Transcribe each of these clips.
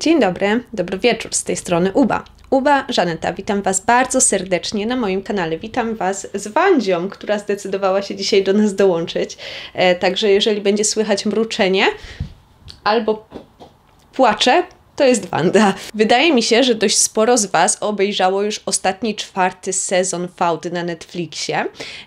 Dzień dobry, dobry wieczór z tej strony Uba. Uba Żaneta, witam Was bardzo serdecznie na moim kanale. Witam Was z Wandzią, która zdecydowała się dzisiaj do nas dołączyć. E, także jeżeli będzie słychać mruczenie albo płacze, to jest Wanda. Wydaje mi się, że dość sporo z Was obejrzało już ostatni czwarty sezon Fałdy na Netflixie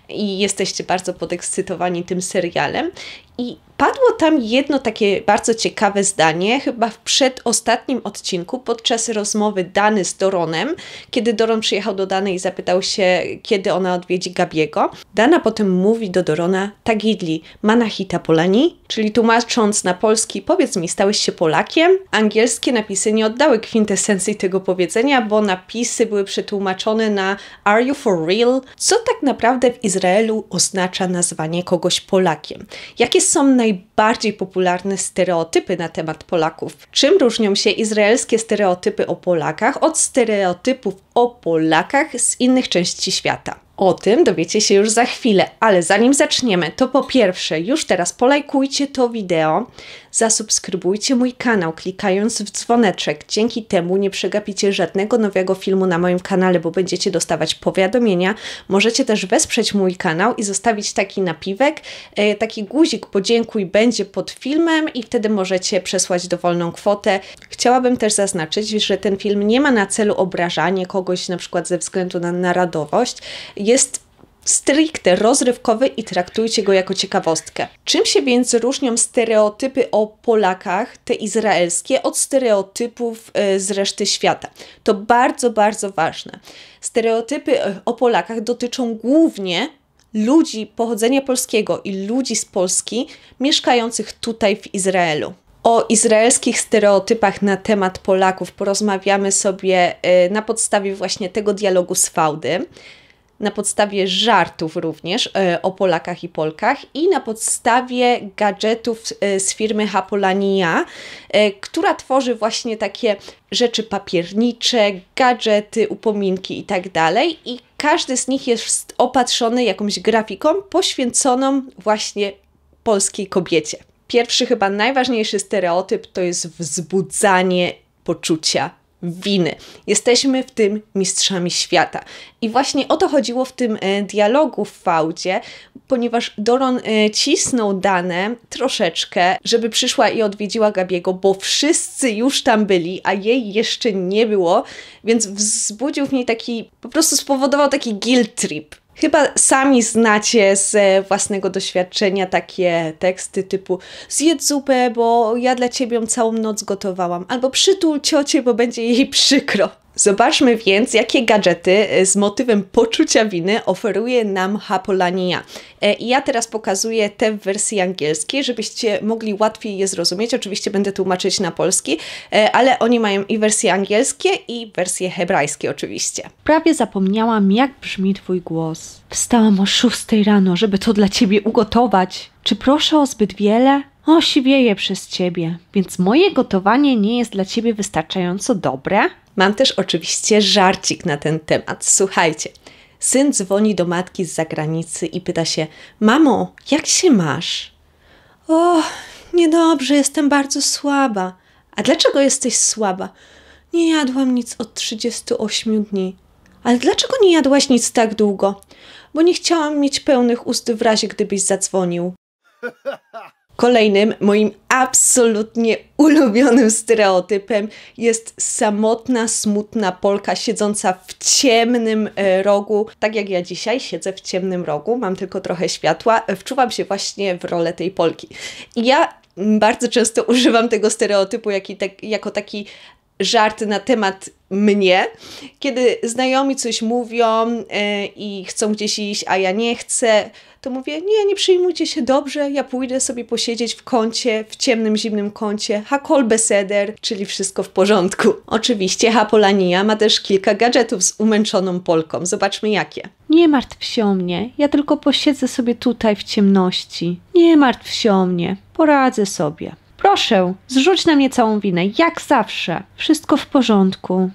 i jesteście bardzo podekscytowani tym serialem. I padło tam jedno takie bardzo ciekawe zdanie, chyba w przedostatnim odcinku, podczas rozmowy Dany z Doronem, kiedy Doron przyjechał do Dany i zapytał się, kiedy ona odwiedzi Gabiego. Dana potem mówi do Dorona, Tagidli, Manahita Polani, czyli tłumacząc na polski, powiedz mi, stałeś się Polakiem? Angielskie napisy nie oddały kwintesencji tego powiedzenia, bo napisy były przetłumaczone na Are you for real? Co tak naprawdę w Izraelu oznacza nazwanie kogoś Polakiem? Jakie są najbardziej popularne stereotypy na temat Polaków? Czym różnią się izraelskie stereotypy o Polakach od stereotypów o Polakach z innych części świata. O tym dowiecie się już za chwilę, ale zanim zaczniemy, to po pierwsze, już teraz polajkujcie to wideo, zasubskrybujcie mój kanał klikając w dzwoneczek. Dzięki temu nie przegapicie żadnego nowego filmu na moim kanale, bo będziecie dostawać powiadomienia. Możecie też wesprzeć mój kanał i zostawić taki napiwek, e, taki guzik podziękuj będzie pod filmem i wtedy możecie przesłać dowolną kwotę. Chciałabym też zaznaczyć, że ten film nie ma na celu obrażanie kogoś, kogoś na przykład ze względu na narodowość, jest stricte rozrywkowy i traktujcie go jako ciekawostkę. Czym się więc różnią stereotypy o Polakach, te izraelskie, od stereotypów e, z reszty świata? To bardzo, bardzo ważne. Stereotypy e, o Polakach dotyczą głównie ludzi pochodzenia polskiego i ludzi z Polski mieszkających tutaj w Izraelu. O izraelskich stereotypach na temat Polaków porozmawiamy sobie y, na podstawie właśnie tego dialogu z Fałdy, na podstawie żartów również y, o Polakach i Polkach i na podstawie gadżetów y, z firmy Hapolania, która tworzy właśnie takie rzeczy papiernicze, gadżety, upominki itd. Tak I każdy z nich jest opatrzony jakąś grafiką poświęconą właśnie polskiej kobiecie. Pierwszy, chyba najważniejszy stereotyp to jest wzbudzanie poczucia winy. Jesteśmy w tym mistrzami świata. I właśnie o to chodziło w tym e, dialogu w fałdzie, ponieważ Doron e, cisnął Danę troszeczkę, żeby przyszła i odwiedziła Gabiego, bo wszyscy już tam byli, a jej jeszcze nie było, więc wzbudził w niej taki, po prostu spowodował taki guilt trip Chyba sami znacie z e, własnego doświadczenia takie teksty typu zjedz zupę, bo ja dla ciebie całą noc gotowałam, albo przytul ciocie, bo będzie jej przykro. Zobaczmy więc, jakie gadżety e, z motywem poczucia winy oferuje nam Hapolania. E, I ja teraz pokazuję te w wersji angielskiej, żebyście mogli łatwiej je zrozumieć. Oczywiście będę tłumaczyć na polski, e, ale oni mają i wersje angielskie, i wersje hebrajskie oczywiście. Prawie zapomniałam, jak brzmi Twój głos. Wstałam o 6 rano, żeby to dla Ciebie ugotować. Czy proszę o zbyt wiele? siwieje przez Ciebie, więc moje gotowanie nie jest dla Ciebie wystarczająco dobre? Mam też oczywiście żarcik na ten temat. Słuchajcie, syn dzwoni do matki z zagranicy i pyta się: Mamo, jak się masz? O, niedobrze, jestem bardzo słaba. A dlaczego jesteś słaba? Nie jadłam nic od 38 dni. Ale dlaczego nie jadłaś nic tak długo? Bo nie chciałam mieć pełnych ust w razie, gdybyś zadzwonił. Kolejnym moim absolutnie ulubionym stereotypem jest samotna, smutna Polka siedząca w ciemnym e, rogu. Tak jak ja dzisiaj siedzę w ciemnym rogu, mam tylko trochę światła, e, wczuwam się właśnie w rolę tej Polki. I ja bardzo często używam tego stereotypu tak, jako taki żart na temat mnie, kiedy znajomi coś mówią e, i chcą gdzieś iść, a ja nie chcę, to mówię, nie, nie przyjmujcie się dobrze, ja pójdę sobie posiedzieć w kącie, w ciemnym, zimnym kącie, ha kol beseder, czyli wszystko w porządku. Oczywiście ha ma też kilka gadżetów z umęczoną Polką, zobaczmy jakie. Nie martw się o mnie, ja tylko posiedzę sobie tutaj w ciemności. Nie martw się o mnie, poradzę sobie. Proszę, zrzuć na mnie całą winę, jak zawsze. Wszystko w porządku.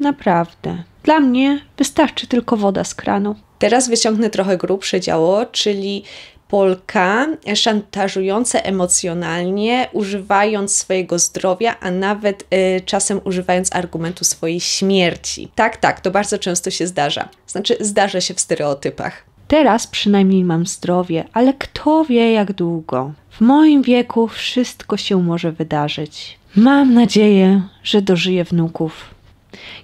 Naprawdę. Dla mnie wystarczy tylko woda z kranu. Teraz wyciągnę trochę grubsze działo, czyli Polka szantażujące emocjonalnie, używając swojego zdrowia, a nawet y, czasem używając argumentu swojej śmierci. Tak, tak, to bardzo często się zdarza. Znaczy, zdarza się w stereotypach. Teraz przynajmniej mam zdrowie, ale kto wie jak długo. W moim wieku wszystko się może wydarzyć. Mam nadzieję, że dożyję wnuków.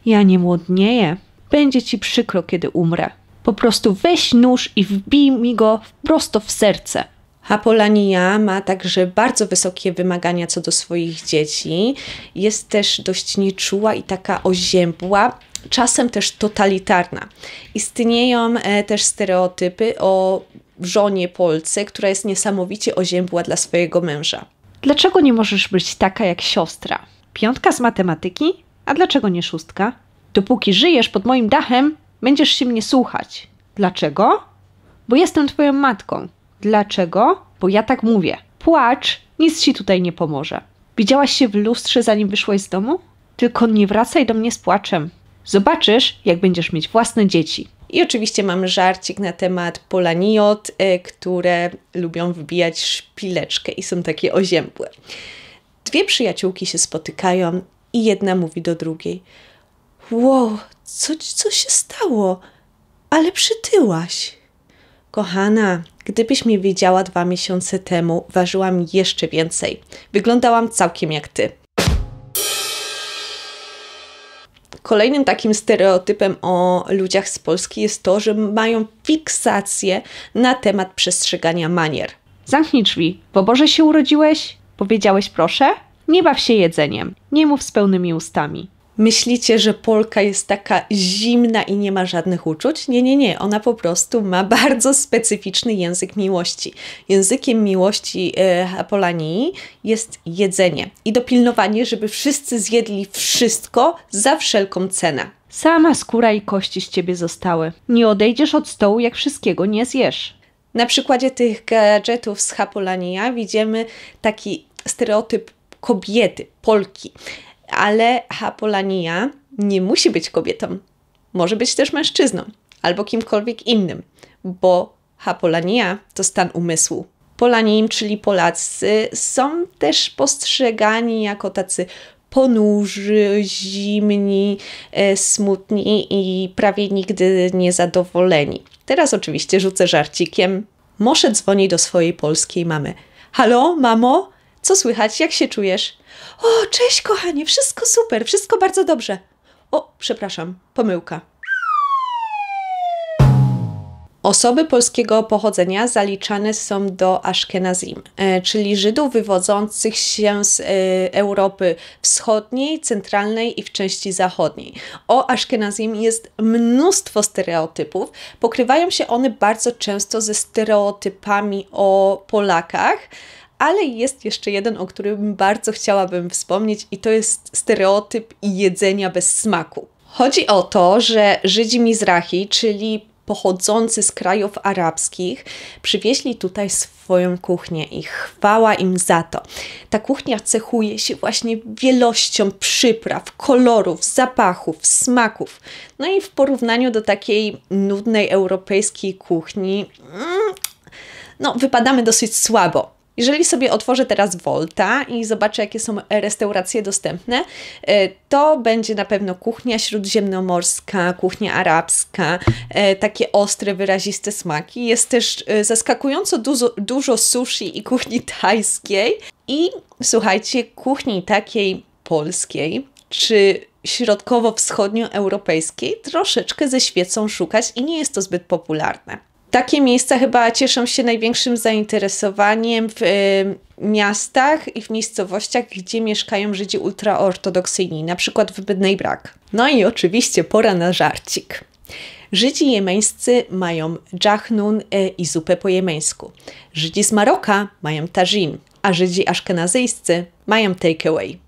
Ja nie młodnieję. Będzie ci przykro, kiedy umrę. Po prostu weź nóż i wbij mi go prosto w serce. Apolonia ma także bardzo wysokie wymagania co do swoich dzieci. Jest też dość nieczuła i taka oziębła, czasem też totalitarna. Istnieją e, też stereotypy o żonie Polce, która jest niesamowicie oziębła dla swojego męża. Dlaczego nie możesz być taka jak siostra? Piątka z matematyki? A dlaczego nie szóstka? Dopóki żyjesz pod moim dachem, będziesz się mnie słuchać. Dlaczego? Bo jestem twoją matką. Dlaczego? Bo ja tak mówię. Płacz, nic ci tutaj nie pomoże. Widziałaś się w lustrze, zanim wyszłaś z domu? Tylko nie wracaj do mnie z płaczem. Zobaczysz, jak będziesz mieć własne dzieci. I oczywiście mam żarcik na temat polaniot, y, które lubią wbijać szpileczkę i są takie oziębłe. Dwie przyjaciółki się spotykają i jedna mówi do drugiej: Ło, co, co się stało? Ale przytyłaś. Kochana, gdybyś mnie wiedziała dwa miesiące temu, ważyłam jeszcze więcej. Wyglądałam całkiem jak ty. Kolejnym takim stereotypem o ludziach z Polski jest to, że mają fiksację na temat przestrzegania manier. Zamknij drzwi. W oborze się urodziłeś? Powiedziałeś proszę? Nie baw się jedzeniem, nie mów z pełnymi ustami. Myślicie, że Polka jest taka zimna i nie ma żadnych uczuć? Nie, nie, nie. Ona po prostu ma bardzo specyficzny język miłości. Językiem miłości e, Polanii jest jedzenie i dopilnowanie, żeby wszyscy zjedli wszystko za wszelką cenę. Sama skóra i kości z ciebie zostały. Nie odejdziesz od stołu, jak wszystkiego nie zjesz. Na przykładzie tych gadżetów z Hapolania widzimy taki stereotyp kobiety, Polki. Ale Apolania nie musi być kobietą. Może być też mężczyzną albo kimkolwiek innym, bo Apolania to stan umysłu. Polanim, czyli Polacy, są też postrzegani jako tacy ponurzy, zimni, e, smutni i prawie nigdy niezadowoleni. Teraz oczywiście rzucę żarcikiem. Mosze dzwoni do swojej polskiej mamy. Halo, mamo? Co słychać? Jak się czujesz? O, cześć kochanie, wszystko super, wszystko bardzo dobrze. O, przepraszam, pomyłka. Osoby polskiego pochodzenia zaliczane są do Ashkenazim, e, czyli Żydów wywodzących się z e, Europy Wschodniej, Centralnej i w części Zachodniej. O Ashkenazim jest mnóstwo stereotypów. Pokrywają się one bardzo często ze stereotypami o Polakach, ale jest jeszcze jeden, o którym bardzo chciałabym wspomnieć, i to jest stereotyp jedzenia bez smaku. Chodzi o to, że Żydzi Mizrahi, czyli pochodzący z krajów arabskich, przywieźli tutaj swoją kuchnię i chwała im za to. Ta kuchnia cechuje się właśnie wielością przypraw, kolorów, zapachów, smaków. No i w porównaniu do takiej nudnej europejskiej kuchni, mm, no, wypadamy dosyć słabo. Jeżeli sobie otworzę teraz Volta i zobaczę, jakie są restauracje dostępne, e, to będzie na pewno kuchnia śródziemnomorska, kuchnia arabska, e, takie ostre, wyraziste smaki. Jest też e, zaskakująco dużo, dużo sushi i kuchni tajskiej i słuchajcie, kuchni takiej polskiej czy środkowo-wschodnioeuropejskiej troszeczkę ze świecą szukać i nie jest to zbyt popularne. Takie miejsca chyba cieszą się największym zainteresowaniem w y, miastach i w miejscowościach, gdzie mieszkają Żydzi ultraortodoksyjni, na przykład w Bydnej Brak. No i oczywiście pora na żarcik. Żydzi jemeńscy mają dżahnun e, i zupę po jemeńsku. Żydzi z Maroka mają tajin, a Żydzi aszkenazyjscy mają takeaway.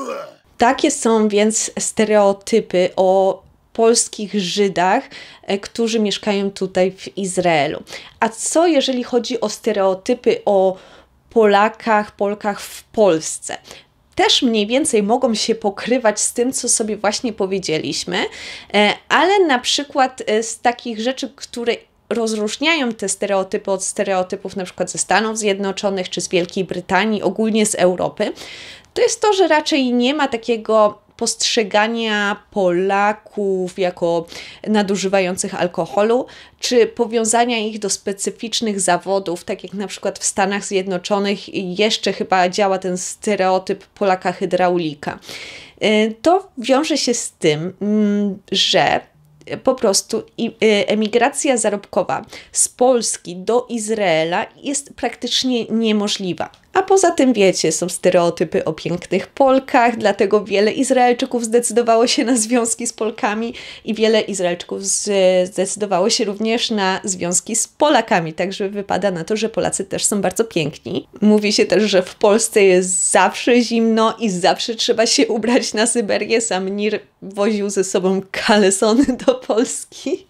Takie są więc stereotypy o polskich Żydach, e, którzy mieszkają tutaj w Izraelu. A co jeżeli chodzi o stereotypy o Polakach, Polkach w Polsce? też mniej więcej mogą się pokrywać z tym, co sobie właśnie powiedzieliśmy, e, ale na przykład e, z takich rzeczy, które rozróżniają te stereotypy od stereotypów na przykład ze Stanów Zjednoczonych czy z Wielkiej Brytanii, ogólnie z Europy, to jest to, że raczej nie ma takiego postrzegania Polaków jako nadużywających alkoholu, czy powiązania ich do specyficznych zawodów, tak jak na przykład w Stanach Zjednoczonych jeszcze chyba działa ten stereotyp Polaka hydraulika. Y, to wiąże się z tym, mm, że po prostu y, emigracja zarobkowa z Polski do Izraela jest praktycznie niemożliwa poza tym, wiecie, są stereotypy o pięknych Polkach, dlatego wiele Izraelczyków zdecydowało się na związki z Polkami i wiele Izraelczyków zdecydowało się również na związki z Polakami, także wypada na to, że Polacy też są bardzo piękni. Mówi się też, że w Polsce jest zawsze zimno i zawsze trzeba się ubrać na Syberię. Sam Nir woził ze sobą kalesony do Polski.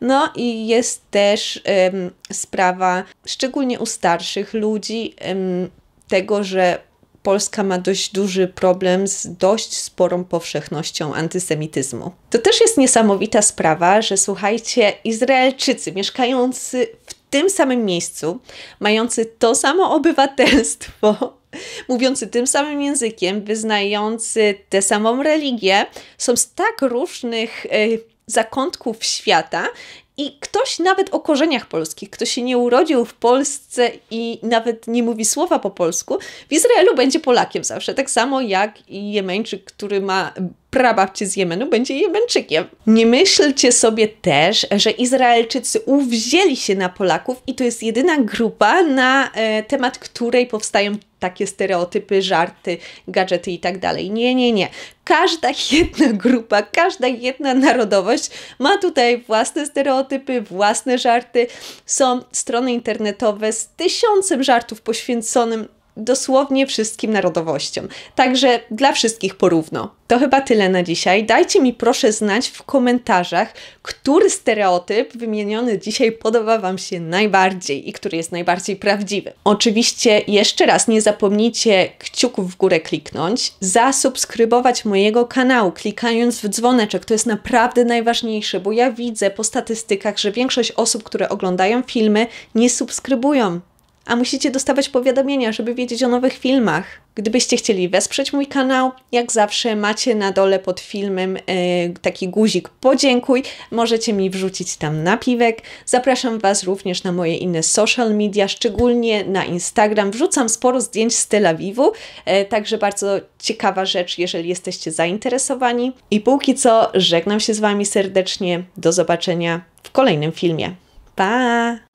No i jest też um, sprawa, szczególnie u starszych ludzi, um, tego, że Polska ma dość duży problem z dość sporą powszechnością antysemityzmu. To też jest niesamowita sprawa, że słuchajcie, Izraelczycy mieszkający w tym samym miejscu, mający to samo obywatelstwo, mówiący tym samym językiem, wyznający tę samą religię, są z tak różnych. Yy, zakątków świata i ktoś nawet o korzeniach polskich, kto się nie urodził w Polsce i nawet nie mówi słowa po polsku, w Izraelu będzie Polakiem zawsze. Tak samo jak i Jemeńczyk, który ma prababci z Jemenu będzie Jemeńczykiem. Nie myślcie sobie też, że Izraelczycy uwzięli się na Polaków i to jest jedyna grupa, na e, temat której powstają takie stereotypy, żarty, gadżety i tak dalej. Nie, nie, nie. Każda jedna grupa, każda jedna narodowość ma tutaj własne stereotypy, własne żarty. Są strony internetowe z tysiącem żartów poświęconym dosłownie wszystkim narodowościom. Także dla wszystkich porówno. To chyba tyle na dzisiaj. Dajcie mi proszę znać w komentarzach, który stereotyp wymieniony dzisiaj podoba Wam się najbardziej i który jest najbardziej prawdziwy. Oczywiście jeszcze raz nie zapomnijcie kciuków w górę kliknąć, zasubskrybować mojego kanału klikając w dzwoneczek. To jest naprawdę najważniejsze, bo ja widzę po statystykach, że większość osób, które oglądają filmy, nie subskrybują a musicie dostawać powiadomienia, żeby wiedzieć o nowych filmach. Gdybyście chcieli wesprzeć mój kanał, jak zawsze macie na dole pod filmem e, taki guzik podziękuj, możecie mi wrzucić tam napiwek. Zapraszam Was również na moje inne social media, szczególnie na Instagram. Wrzucam sporo zdjęć z Tel Awiwu, e, także bardzo ciekawa rzecz, jeżeli jesteście zainteresowani. I póki co żegnam się z Wami serdecznie, do zobaczenia w kolejnym filmie. Pa!